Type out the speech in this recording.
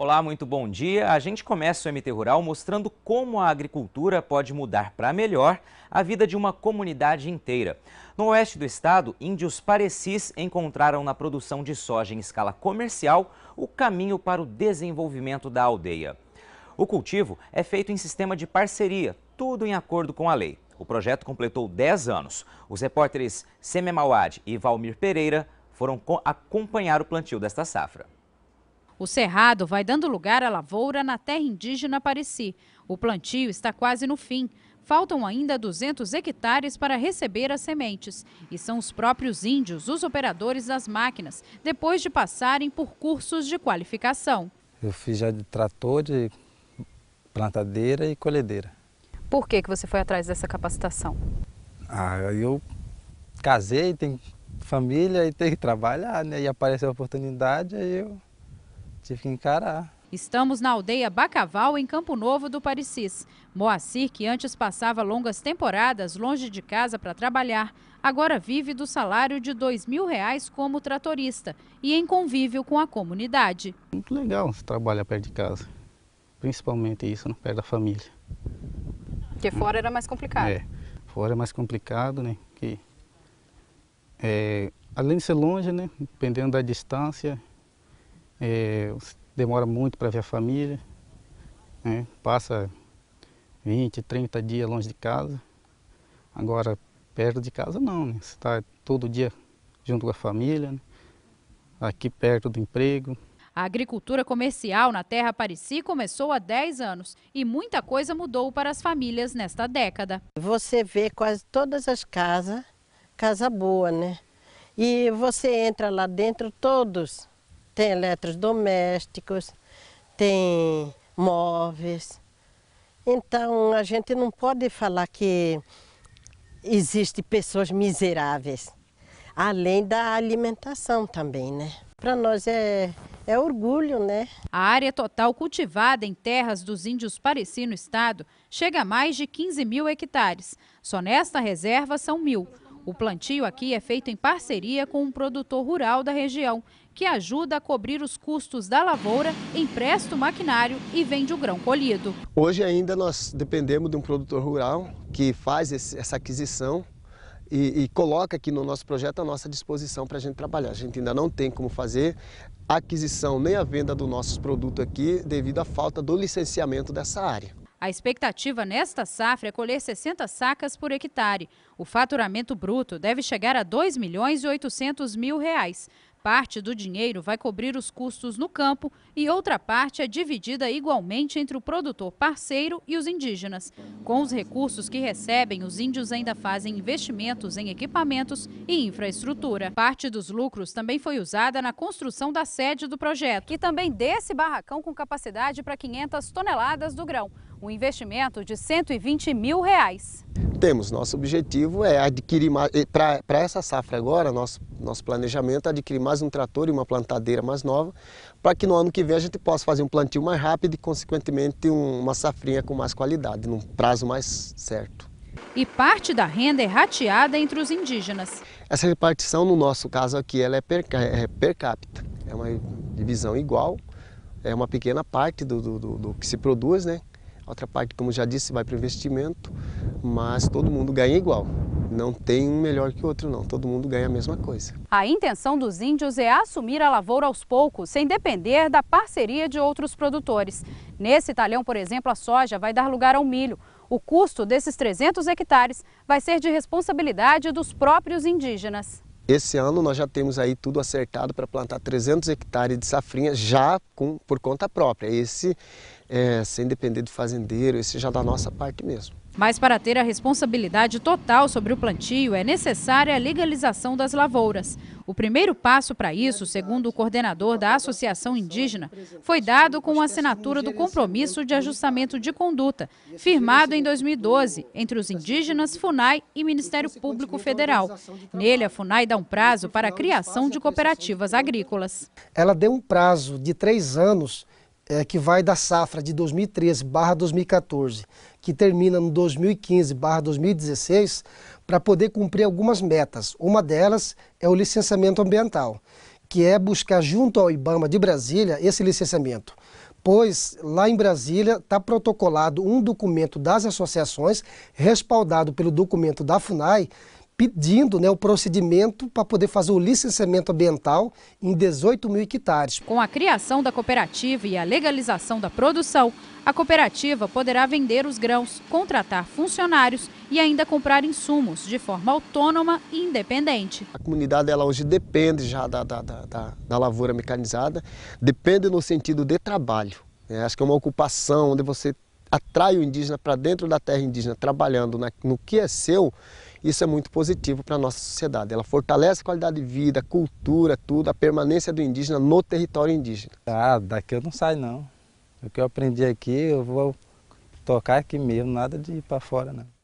Olá, muito bom dia. A gente começa o MT Rural mostrando como a agricultura pode mudar para melhor a vida de uma comunidade inteira. No oeste do estado, índios parecis encontraram na produção de soja em escala comercial o caminho para o desenvolvimento da aldeia. O cultivo é feito em sistema de parceria, tudo em acordo com a lei. O projeto completou 10 anos. Os repórteres Sememauad e Valmir Pereira foram acompanhar o plantio desta safra. O cerrado vai dando lugar à lavoura na terra indígena Pareci. O plantio está quase no fim. Faltam ainda 200 hectares para receber as sementes. E são os próprios índios, os operadores das máquinas, depois de passarem por cursos de qualificação. Eu fiz já de trator, de plantadeira e colhedeira. Por que, que você foi atrás dessa capacitação? Ah, eu casei, tenho família e tenho que trabalhar, né? E apareceu a oportunidade, aí eu Tive que encarar. Estamos na aldeia Bacaval, em Campo Novo do Parecis. Moacir, que antes passava longas temporadas longe de casa para trabalhar, agora vive do salário de dois mil reais como tratorista e em convívio com a comunidade. Muito legal trabalhar perto de casa, principalmente isso, né? perto da família. Porque fora era mais complicado. É, fora é mais complicado, né? Que, é, além de ser longe, né? dependendo da distância, é, demora muito para ver a família, né? passa 20, 30 dias longe de casa. Agora, perto de casa não, né? Você está todo dia junto com a família, né? aqui perto do emprego. A agricultura comercial na Terra Parici começou há 10 anos e muita coisa mudou para as famílias nesta década. Você vê quase todas as casas, casa boa, né? E você entra lá dentro, todos tem eletrodomésticos, tem móveis. Então a gente não pode falar que existe pessoas miseráveis, além da alimentação também, né? Para nós é, é orgulho, né? A área total cultivada em terras dos índios Pareci no estado chega a mais de 15 mil hectares. Só nesta reserva são mil. O plantio aqui é feito em parceria com um produtor rural da região, que ajuda a cobrir os custos da lavoura, empresta o maquinário e vende o grão colhido. Hoje ainda nós dependemos de um produtor rural que faz esse, essa aquisição e, e, coloca aqui no nosso projeto à nossa disposição para a gente trabalhar. A gente ainda não tem como fazer a aquisição nem a venda do nosso produto aqui devido à falta do licenciamento dessa área. A expectativa nesta safra é colher 60 sacas por hectare. O faturamento bruto deve chegar a 2 milhões e 800 mil reais. Parte do dinheiro vai cobrir os custos no campo e outra parte é dividida igualmente entre o produtor parceiro e os indígenas. Com os recursos que recebem, os índios ainda fazem investimentos em equipamentos e infraestrutura. Parte dos lucros também foi usada na construção da sede do projeto e também desse barracão com capacidade para 500 toneladas do grão um investimento de 120 mil reais. Temos, nosso objetivo é adquirir, para essa safra agora, nosso, nosso planejamento é adquirir mais um trator e uma plantadeira mais nova, para que no ano que vem a gente possa fazer um plantio mais rápido e, consequentemente, um, uma safrinha com mais qualidade, num prazo mais certo. E parte da renda é rateada entre os indígenas. Essa repartição, no nosso caso aqui, ela é per, é per capita, é uma divisão igual, é uma pequena parte do, do, do, do que se produz, né? Outra parte, como já disse, vai para o investimento, mas todo mundo ganha igual. Não tem um melhor que o outro, não. Todo mundo ganha a mesma coisa. A intenção dos índios é assumir a lavoura aos poucos, sem depender da parceria de outros produtores. Nesse talhão, por exemplo, a soja vai dar lugar ao milho. O custo desses 300 hectares vai ser de responsabilidade dos próprios indígenas. Esse ano nós já temos aí tudo acertado para plantar 300 hectares de safrinha já com, por conta própria. Esse é, sem depender do fazendeiro, isso já da nossa parte mesmo. Mas para ter a responsabilidade total sobre o plantio é necessária a legalização das lavouras. O primeiro passo para isso, segundo o coordenador da Associação Indígena, foi dado com a assinatura do Compromisso de Ajustamento de Conduta, firmado em 2012 entre os indígenas, FUNAI e Ministério Público Federal. Nele, a FUNAI dá um prazo para a criação de cooperativas agrícolas. Ela deu um prazo de três anos é, que vai da safra de 2013 barra 2014, que termina no 2015 barra 2016, para poder cumprir algumas metas. Uma delas é o licenciamento ambiental, que é buscar junto ao IBAMA de Brasília esse licenciamento pois lá em Brasília está protocolado um documento das associações, respaldado pelo documento da FUNAI, pedindo né, o procedimento para poder fazer o licenciamento ambiental em 18 mil hectares. Com a criação da cooperativa e a legalização da produção, a cooperativa poderá vender os grãos, contratar funcionários e ainda comprar insumos de forma autônoma e independente. A comunidade ela hoje depende já da, da, da, da lavoura mecanizada, depende no sentido de trabalho. Né? acho que é uma ocupação onde você atrai o indígena para dentro da terra indígena, trabalhando na, no que é seu, isso é muito positivo para a nossa sociedade. Ela fortalece a qualidade de vida, a cultura, tudo, a permanência do indígena no território indígena. Ah, daqui eu não saio não. O que eu aprendi aqui, eu vou tocar aqui mesmo, nada de ir para fora não.